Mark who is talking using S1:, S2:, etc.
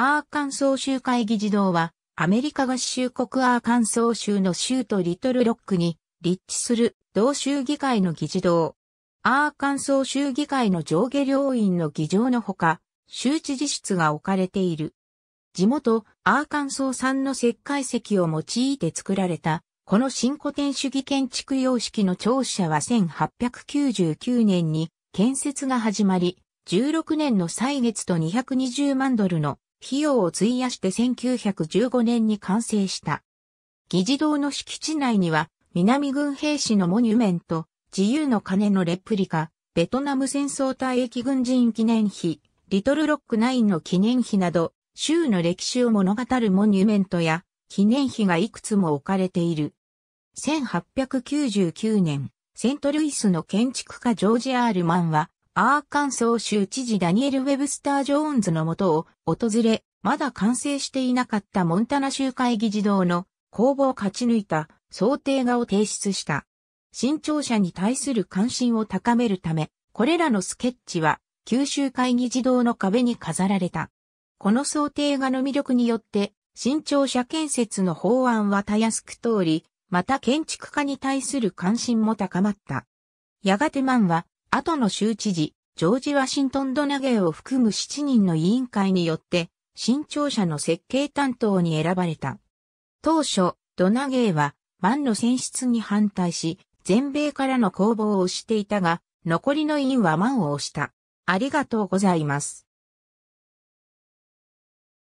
S1: アーカンソー州会議事堂は、アメリカ合衆国アーカンソー州の州都リトルロックに立地する同州議会の議事堂。アーカンソー州議会の上下両院の議場のほか、州知事室が置かれている。地元アーカンソー産の石灰石を用いて作られた、この新古典主義建築様式の庁舎は1899年に建設が始まり、16年の歳月と220万ドルの費用を費やして1915年に完成した。議事堂の敷地内には、南軍兵士のモニュメント、自由の鐘のレプリカ、ベトナム戦争退役軍人記念碑、リトルロックナインの記念碑など、州の歴史を物語るモニュメントや記念碑がいくつも置かれている。1899年、セントルイスの建築家ジョージ・アールマンは、アーカンソー州知事ダニエル・ウェブスター・ジョーンズのもとを訪れ、まだ完成していなかったモンタナ州会議児童の公募を勝ち抜いた想定画を提出した。新庁舎に対する関心を高めるため、これらのスケッチは九州会議児童の壁に飾られた。この想定画の魅力によって、新庁舎建設の法案はたやすく通り、また建築家に対する関心も高まった。やがてマンは、後の州知事、ジョージ・ワシントン・ドナゲーを含む7人の委員会によって、新庁舎の設計担当に選ばれた。当初、ドナゲーは、万の選出に反対し、全米からの攻防をしていたが、残りの委員は万を押した。ありがとうございます。